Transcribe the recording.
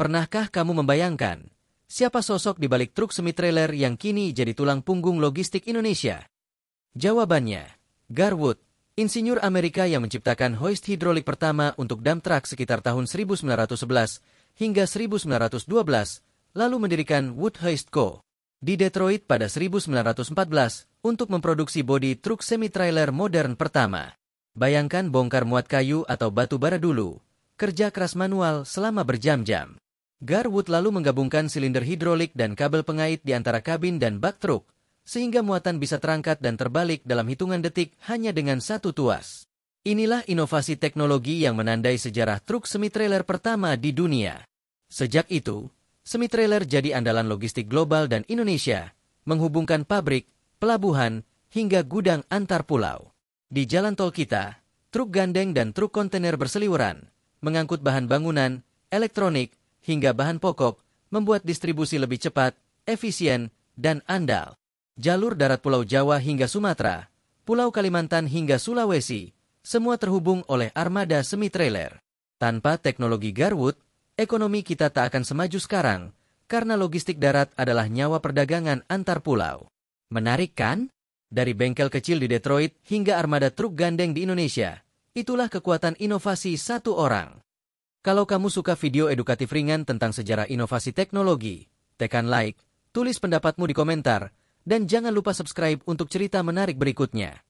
Pernahkah kamu membayangkan siapa sosok di balik truk semi trailer yang kini jadi tulang punggung logistik Indonesia? Jawabannya, Garwood, insinyur Amerika yang menciptakan hoist hidrolik pertama untuk dump truck sekitar tahun 1911 hingga 1912, lalu mendirikan Wood Hoist Co. di Detroit pada 1914 untuk memproduksi bodi truk semi trailer modern pertama. Bayangkan bongkar muat kayu atau batu bara dulu, kerja keras manual selama berjam-jam. Garwood lalu menggabungkan silinder hidrolik dan kabel pengait di antara kabin dan bak truk, sehingga muatan bisa terangkat dan terbalik dalam hitungan detik hanya dengan satu tuas. Inilah inovasi teknologi yang menandai sejarah truk semi-trailer pertama di dunia. Sejak itu, semi-trailer jadi andalan logistik global dan Indonesia, menghubungkan pabrik, pelabuhan, hingga gudang antar pulau. Di jalan tol kita, truk gandeng dan truk kontainer berseliweran, mengangkut bahan bangunan, elektronik, hingga bahan pokok membuat distribusi lebih cepat, efisien, dan andal. Jalur darat Pulau Jawa hingga Sumatera, Pulau Kalimantan hingga Sulawesi, semua terhubung oleh armada semi-trailer. Tanpa teknologi Garwood, ekonomi kita tak akan semaju sekarang, karena logistik darat adalah nyawa perdagangan antar pulau. Menarik kan? Dari bengkel kecil di Detroit hingga armada truk gandeng di Indonesia, itulah kekuatan inovasi satu orang. Kalau kamu suka video edukatif ringan tentang sejarah inovasi teknologi, tekan like, tulis pendapatmu di komentar, dan jangan lupa subscribe untuk cerita menarik berikutnya.